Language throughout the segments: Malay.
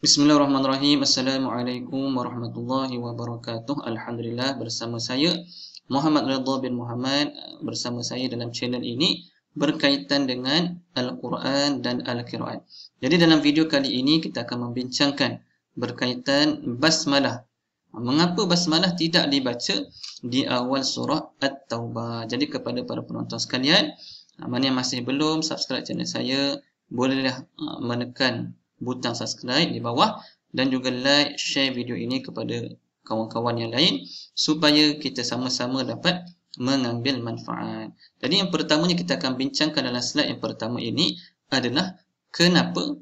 Bismillahirrahmanirrahim. Assalamualaikum warahmatullahi wabarakatuh. Alhamdulillah bersama saya Muhammad Ridha bin Muhammad eh, bersama saya dalam channel ini berkaitan dengan Al-Quran dan Al-Qiraat. Jadi dalam video kali ini kita akan membincangkan berkaitan basmalah. Mengapa basmalah tidak dibaca di awal surah At-Taubah? Jadi kepada para penonton sekalian, eh, mana yang masih belum subscribe channel saya, bolehlah eh, menekan butang subscribe di bawah dan juga like share video ini kepada kawan-kawan yang lain supaya kita sama-sama dapat mengambil manfaat. Jadi yang pertamanya kita akan bincangkan dalam slide yang pertama ini adalah kenapa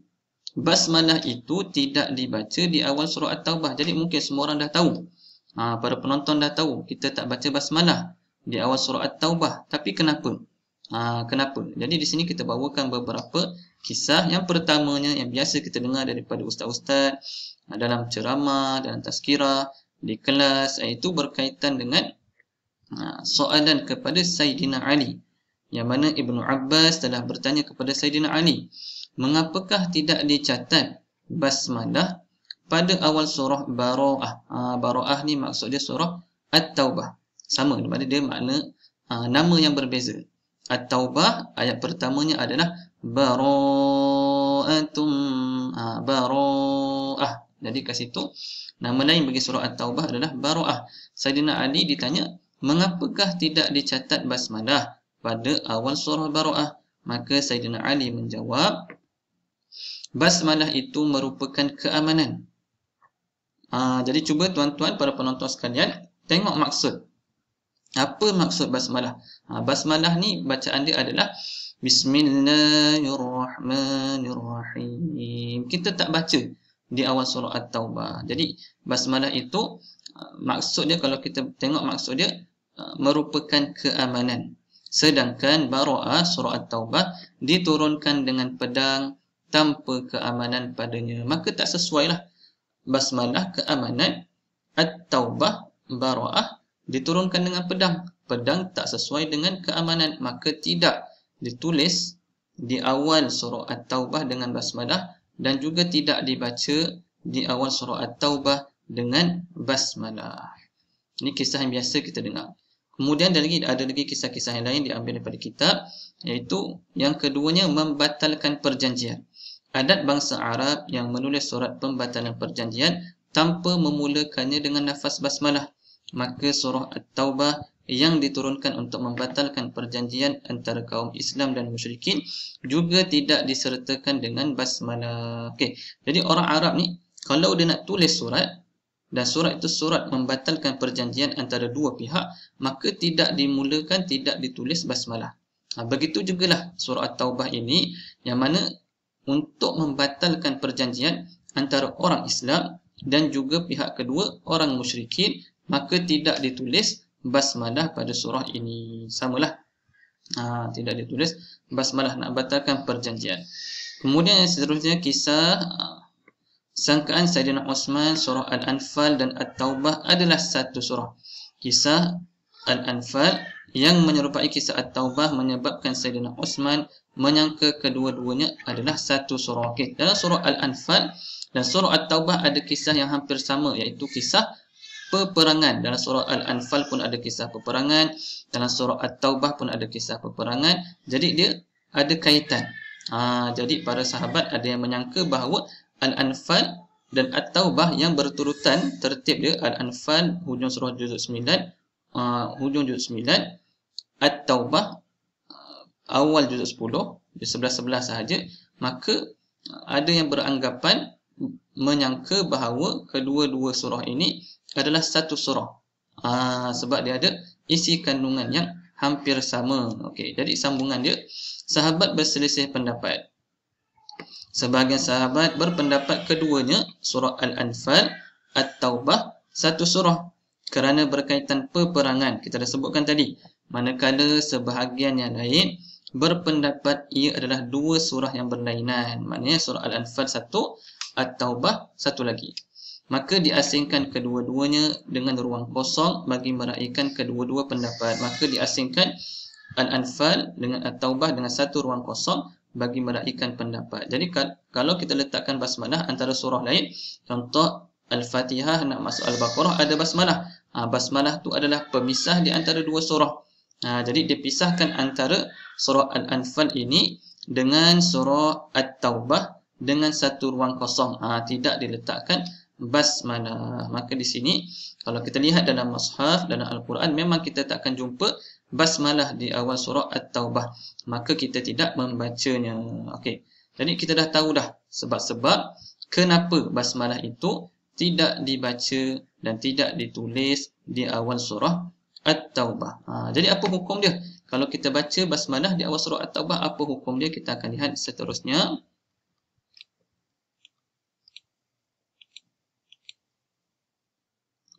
basmalah itu tidak dibaca di awal surah At-Taubah. Jadi mungkin semua orang dah tahu. Ha, para penonton dah tahu kita tak baca basmalah di awal surah At-Taubah. Tapi kenapa? Ha, kenapa? Jadi di sini kita bawakan beberapa kisah yang pertamanya yang biasa kita dengar daripada ustaz-ustaz ah, dalam ceramah dalam tazkira di kelas iaitu ah, berkaitan dengan ah, soalan kepada Sayyidina Ali yang mana Ibnu Abbas telah bertanya kepada Sayyidina Ali mengapakah tidak dicatat basmalah pada awal surah Bara'ah ha, Bara'ah ni maksud dia surah At-Taubah sama daripada dia makna nama yang berbeza At-Taubah ayat pertamanya adalah Baro'atum ha, ah, Baro'ah Jadi kat situ Nama lain bagi surah At-Taubah adalah Baro'ah Sayyidina Ali ditanya Mengapakah tidak dicatat basmalah Pada awal surah Baro'ah Maka Sayyidina Ali menjawab Basmalah itu merupakan keamanan ha, Jadi cuba tuan-tuan para penonton sekalian Tengok maksud apa maksud basmalah? Ha, basmalah ni bacaan dia adalah Bismillahirrahmanirrahim. Kita tak baca di awal surah At-Taubah. Jadi basmalah itu ha, maksud dia kalau kita tengok maksud dia ha, merupakan keamanan. Sedangkan baroah surah At-Taubah diturunkan dengan pedang tanpa keamanan padanya. Maka tak sesuailah basmalah keamanan At-Taubah Bara'ah diturunkan dengan pedang. Pedang tak sesuai dengan keamanan, maka tidak ditulis di awal surah At-Taubah dengan basmalah dan juga tidak dibaca di awal surah At-Taubah dengan basmalah. Ini kisah yang biasa kita dengar. Kemudian ada lagi ada lagi kisah-kisah yang lain diambil daripada kitab iaitu yang keduanya membatalkan perjanjian. Adat bangsa Arab yang menulis surat pembatalan perjanjian tanpa memulakannya dengan nafas basmalah maka surah At-Taubah yang diturunkan untuk membatalkan perjanjian antara kaum Islam dan musyrikin juga tidak disertakan dengan basmalah. Okey. Jadi orang Arab ni kalau dia nak tulis surat dan surat itu surat membatalkan perjanjian antara dua pihak, maka tidak dimulakan tidak ditulis basmalah. Ha, begitu jugalah surah At-Taubah ini yang mana untuk membatalkan perjanjian antara orang Islam dan juga pihak kedua orang musyrikin maka tidak ditulis basmalah pada surah ini samalah ha, tidak ditulis basmalah nak batalkan perjanjian kemudian yang seterusnya kisah ha, sangkaan Saidina Osman surah Al-Anfal dan At-Taubah adalah satu surah kisah Al-Anfal yang menyerupai kisah At-Taubah menyebabkan Saidina Osman menyangka kedua-duanya adalah satu surah okay. dalam surah Al-Anfal dan surah At-Taubah ada kisah yang hampir sama iaitu kisah peperangan dalam surah Al-Anfal pun ada kisah peperangan dalam surah At-Taubah pun ada kisah peperangan jadi dia ada kaitan ha, jadi para sahabat ada yang menyangka bahawa Al-Anfal dan At-Taubah yang berturutan tertib dia Al-Anfal hujung surah juzuk 9 uh, ha, hujung juzuk 9 At-Taubah uh, awal juzuk 10 di sebelah-sebelah sahaja maka ada yang beranggapan menyangka bahawa kedua-dua surah ini adalah satu surah. Ha, sebab dia ada isi kandungan yang hampir sama. Okey, jadi sambungan dia sahabat berselisih pendapat. Sebahagian sahabat berpendapat keduanya surah Al-Anfal At-Taubah satu surah kerana berkaitan peperangan kita dah sebutkan tadi. Manakala sebahagian yang lain berpendapat ia adalah dua surah yang berlainan. Maknanya surah Al-Anfal satu At-Taubah satu lagi. Maka diasingkan kedua-duanya dengan ruang kosong bagi meraihkan kedua-dua pendapat. Maka diasingkan Al-Anfal dengan Al-Taubah dengan satu ruang kosong bagi meraihkan pendapat. Jadi kalau kita letakkan basmalah antara surah lain, contoh Al-Fatihah nak masuk Al-Baqarah ada basmalah. Ha, basmalah tu adalah pemisah di antara dua surah. Ha, jadi dipisahkan antara surah Al-Anfal ini dengan surah At-Taubah dengan satu ruang kosong. Ha, tidak diletakkan basmala. Maka di sini kalau kita lihat dalam mushaf dan al-Quran memang kita tak akan jumpa basmalah di awal surah At-Taubah. Maka kita tidak membacanya. Okey. Jadi kita dah tahu dah sebab-sebab kenapa basmalah itu tidak dibaca dan tidak ditulis di awal surah At-Taubah. Ha, jadi apa hukum dia? Kalau kita baca basmalah di awal surah At-Taubah, apa hukum dia? Kita akan lihat seterusnya.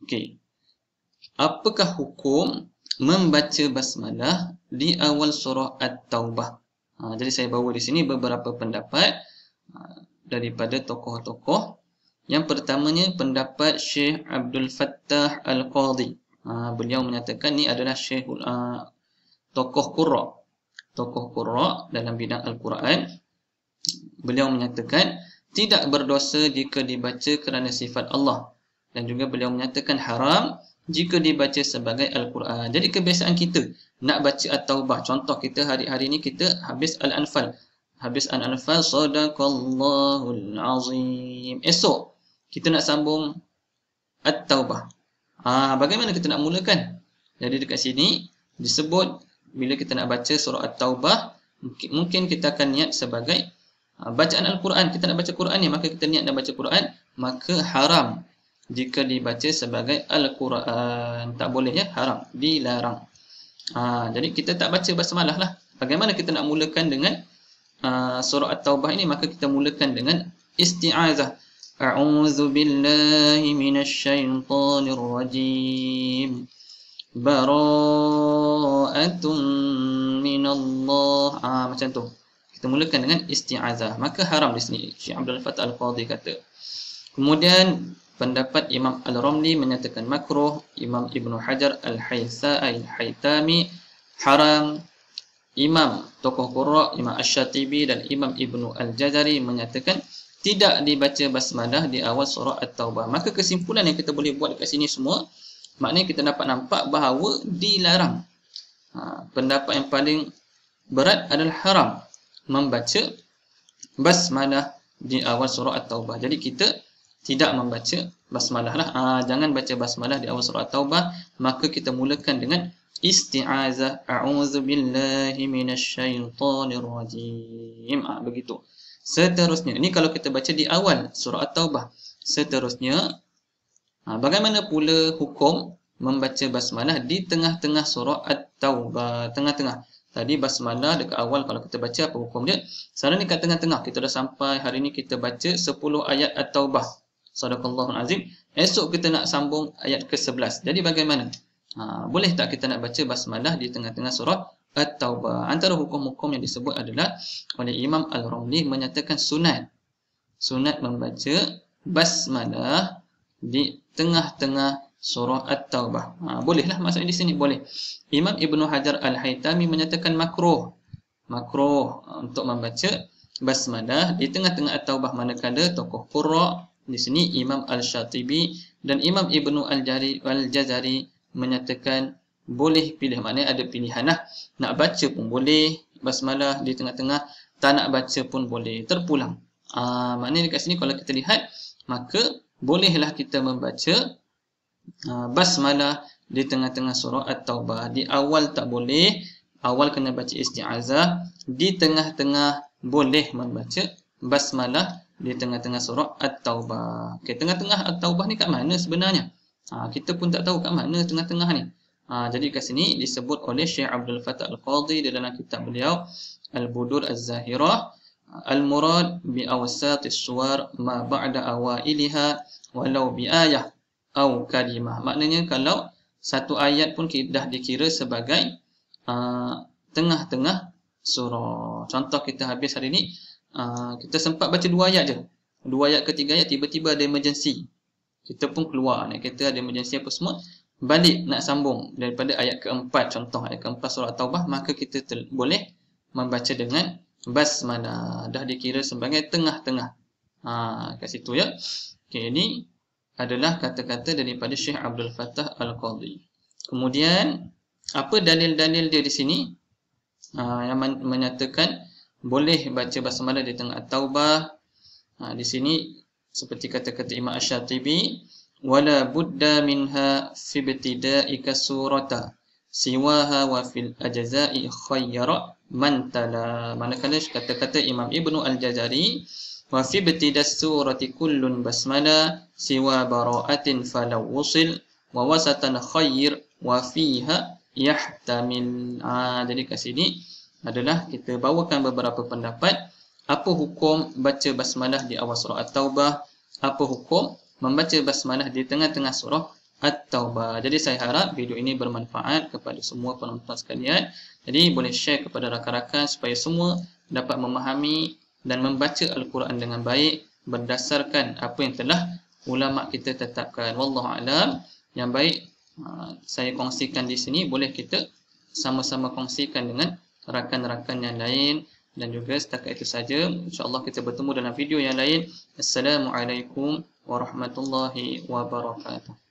Okey. Apakah hukum membaca basmalah di awal surah At-Taubah? Ha, jadi saya bawa di sini beberapa pendapat ha, daripada tokoh-tokoh. Yang pertamanya pendapat Syekh Abdul Fattah Al-Qadhi. Ha, beliau menyatakan ini adalah Syekh uh, ha, tokoh Qurra. Tokoh Qurra dalam bidang Al-Quran. Beliau menyatakan tidak berdosa jika dibaca kerana sifat Allah dan juga beliau menyatakan haram jika dibaca sebagai Al-Quran. Jadi kebiasaan kita nak baca At-Taubah. Contoh kita hari-hari ni kita habis Al-Anfal. Habis Al-Anfal, Sadaqallahul Azim. Esok kita nak sambung At-Taubah. Ah, bagaimana kita nak mulakan? Jadi dekat sini disebut bila kita nak baca surah At-Taubah, mungkin kita akan niat sebagai ah, bacaan Al-Quran. Kita nak baca Quran ni, maka kita niat nak baca Quran, maka haram jika dibaca sebagai Al-Quran tak boleh ya haram dilarang ha, jadi kita tak baca basmalah lah bagaimana kita nak mulakan dengan ha, surah at-taubah ini maka kita mulakan dengan isti'azah a'udzu billahi minasyaitonir rajim bara'atun minallah ha, macam tu kita mulakan dengan isti'azah maka haram di sini Syekh Abdul Fattah Al-Qadhi kata kemudian Pendapat Imam Al-Romli menyatakan makruh, Imam Ibn Hajar Al-Haythai Al-Haythami haram, Imam Tokoh Qurra, Imam Ash-Shatibi dan Imam Ibn Al-Jazari menyatakan tidak dibaca basmalah di awal surah At-Tawbah. Maka kesimpulan yang kita boleh buat dekat sini semua, maknanya kita dapat nampak bahawa dilarang. Ha, pendapat yang paling berat adalah haram membaca basmalah di awal surah At-Tawbah. Jadi kita tidak membaca basmalah lah. Ha, jangan baca basmalah di awal surah Taubah. Maka kita mulakan dengan isti'azah a'udhu billahi minasyaitanir rajim. Ha, ah, begitu. Seterusnya, ini kalau kita baca di awal surah Taubah. Seterusnya, ha, bagaimana pula hukum membaca basmalah di tengah-tengah surah taubah Tengah-tengah. Tadi basmalah dekat awal kalau kita baca apa hukum dia. Sekarang ni kat tengah-tengah. Kita dah sampai hari ni kita baca 10 ayat At-Taubah. Sadaqallahul Azim. Esok kita nak sambung ayat ke-11. Jadi bagaimana? Ha, boleh tak kita nak baca basmalah di tengah-tengah surah At-Taubah? Antara hukum-hukum yang disebut adalah oleh Imam Al-Ramli menyatakan sunat. Sunat membaca basmalah di tengah-tengah surah At-Taubah. Ha, bolehlah maksudnya di sini, boleh. Imam Ibn Hajar Al-Haytami menyatakan makruh. Makruh untuk membaca basmalah di tengah-tengah At-Taubah manakala tokoh Qura' Di sini Imam Al-Shatibi dan Imam Ibnu al jazari menyatakan boleh pilih mana ada pilihanlah. Nak baca pun boleh, basmalah di tengah-tengah, tak nak baca pun boleh, terpulang. Ah, maknanya dekat sini kalau kita lihat maka bolehlah kita membaca aa, ah, basmalah di tengah-tengah surah At-Taubah. Di awal tak boleh, awal kena baca isti'azah, di tengah-tengah boleh membaca basmalah di tengah-tengah surah At-Taubah. Okey, tengah-tengah At-Taubah ni kat mana sebenarnya? Ha, kita pun tak tahu kat mana tengah-tengah ni. Ha, jadi kat sini disebut oleh Syekh Abdul Fattah Al-Qadhi di dalam kitab beliau Al-Budur Az-Zahirah Al-Murad bi awsatis suwar ma ba'da awailiha walau bi ayah au kalimah. Maknanya kalau satu ayat pun dah dikira sebagai uh, tengah-tengah surah. Contoh kita habis hari ni. Ah, kita sempat baca dua ayat je dua ayat ke ayat tiba-tiba ada emergency kita pun keluar naik kereta ada emergency apa semua balik nak sambung daripada ayat keempat contoh ayat keempat surah taubah maka kita boleh membaca dengan basmalah dah dikira sebagai tengah-tengah ha, kat situ ya okay, ini adalah kata-kata daripada Syekh Abdul Fattah Al-Qadhi kemudian apa dalil-dalil dia di sini ha, yang menyatakan boleh baca basmalah di tengah taubah ha, di sini seperti kata-kata Imam Asy-Syatibi wala budda minha fi ibtida'i kasurata siwaha wa fil ajza'i khayyara man tala manakala kata-kata Imam Ibnu Al-Jazari wa fi ibtida'i surati kullun basmala siwa bara'atin falaw usil wa wasatan khayr wa fiha yahtamil ah jadi kat sini adalah kita bawakan beberapa pendapat apa hukum baca basmalah di awal surah At-Taubah, apa hukum membaca basmalah di tengah-tengah surah At-Taubah. Jadi saya harap video ini bermanfaat kepada semua penonton sekalian. Jadi boleh share kepada rakan-rakan supaya semua dapat memahami dan membaca Al-Quran dengan baik berdasarkan apa yang telah ulama kita tetapkan. Wallahu a'lam. Yang baik ah, saya kongsikan di sini boleh kita sama-sama kongsikan dengan rakan-rakan yang lain dan juga setakat itu saja insyaallah kita bertemu dalam video yang lain assalamualaikum warahmatullahi wabarakatuh